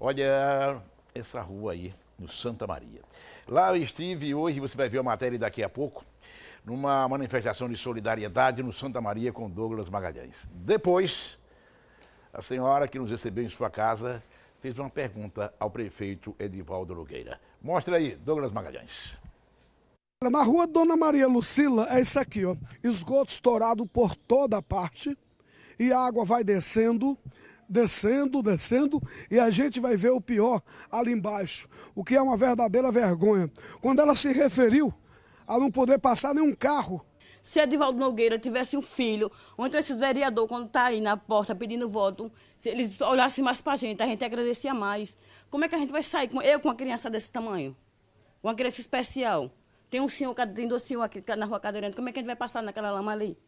Olha essa rua aí, no Santa Maria. Lá eu estive hoje, você vai ver a matéria daqui a pouco, numa manifestação de solidariedade no Santa Maria com Douglas Magalhães. Depois, a senhora que nos recebeu em sua casa fez uma pergunta ao prefeito Edivaldo Nogueira. Mostra aí, Douglas Magalhães. Na rua Dona Maria Lucila é isso aqui, ó. Esgoto estourado por toda parte e a água vai descendo descendo, descendo, e a gente vai ver o pior ali embaixo, o que é uma verdadeira vergonha. Quando ela se referiu a não poder passar nenhum carro. Se Edivaldo Nogueira tivesse um filho, ou então esses vereadores, quando tá aí na porta pedindo voto, se eles olhassem mais para a gente, a gente agradecia mais. Como é que a gente vai sair com eu com uma criança desse tamanho? Uma criança especial. Tem um senhor, tem dois senhores aqui na rua cadeirante, como é que a gente vai passar naquela lama ali?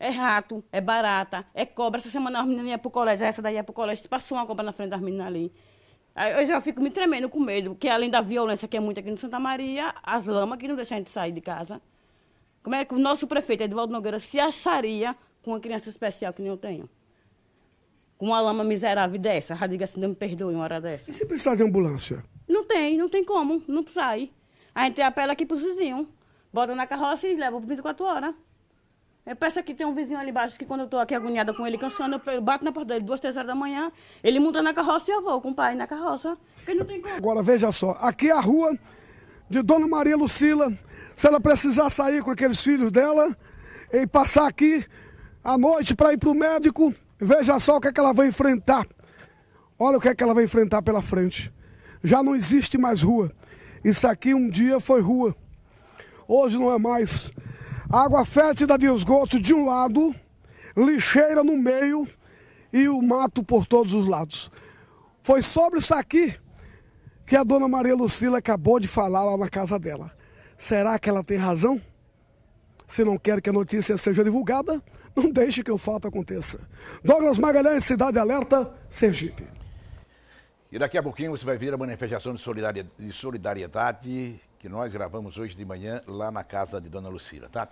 é rato, é barata, é cobra. Essa semana as meninas iam pro colégio, essa daí ia pro colégio, tipo, passou uma cobra na frente das meninas ali. Aí eu já fico me tremendo com medo, porque além da violência que é muito aqui no Santa Maria, as lamas que não deixam a gente sair de casa. Como é que o nosso prefeito, Eduardo Nogueira, se acharia com uma criança especial que nem eu tenho? Com uma lama miserável dessa, já assim, não me perdoe uma hora dessa. E se precisar de ambulância? Não tem, não tem como, não sai. A gente apela aqui pro vizinhos, bota na carroça e leva por 24 horas. Eu é, peço aqui, tem um vizinho ali embaixo que quando eu estou aqui agoniada com ele, cansando, eu bato na porta dele duas, três horas da manhã, ele monta na carroça e eu vou com o pai na carroça. Porque não tem como. Agora, veja só, aqui é a rua de Dona Maria Lucila. Se ela precisar sair com aqueles filhos dela e passar aqui à noite para ir para o médico, veja só o que, é que ela vai enfrentar. Olha o que, é que ela vai enfrentar pela frente. Já não existe mais rua. Isso aqui um dia foi rua. Hoje não é mais. Água fétida de esgoto de um lado, lixeira no meio e o mato por todos os lados. Foi sobre isso aqui que a dona Maria Lucila acabou de falar lá na casa dela. Será que ela tem razão? Se não quer que a notícia seja divulgada, não deixe que o fato aconteça. Douglas Magalhães, Cidade Alerta, Sergipe. E daqui a pouquinho você vai ver a manifestação de solidariedade que nós gravamos hoje de manhã lá na casa de Dona Lucila, tá?